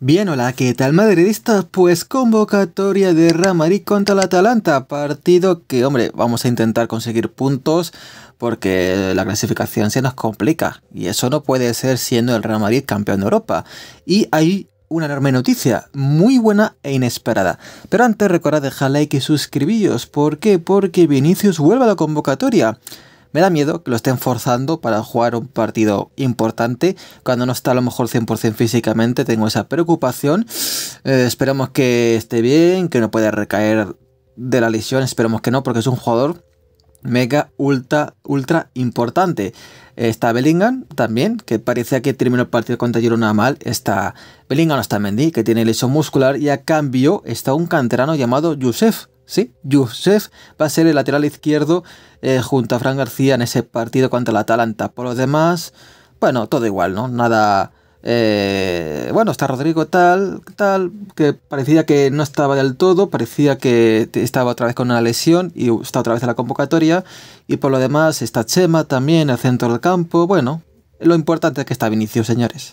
Bien, hola, ¿qué tal madridistas? Pues convocatoria de Real contra el Atalanta, partido que, hombre, vamos a intentar conseguir puntos porque la clasificación se nos complica y eso no puede ser siendo el Real Madrid campeón de Europa. Y hay una enorme noticia, muy buena e inesperada. Pero antes recordad dejar like y suscribiros, ¿por qué? Porque Vinicius vuelve a la convocatoria. Me da miedo que lo estén forzando para jugar un partido importante cuando no está a lo mejor 100% físicamente. Tengo esa preocupación. Eh, esperamos que esté bien, que no pueda recaer de la lesión. Esperamos que no, porque es un jugador mega, ultra, ultra importante. Está Bellingham también, que parece que terminó el partido contra Girona mal. Está Bellingham, no está Mendy, que tiene lesión muscular. Y a cambio está un canterano llamado Youssef. Sí, Yusef va a ser el lateral izquierdo eh, junto a Fran García en ese partido contra la Atalanta. Por lo demás, bueno, todo igual, ¿no? Nada. Eh, bueno, está Rodrigo tal, tal, que parecía que no estaba del todo, parecía que estaba otra vez con una lesión y está otra vez en la convocatoria. Y por lo demás está Chema también, el centro del campo. Bueno, lo importante es que está Vinicius, señores.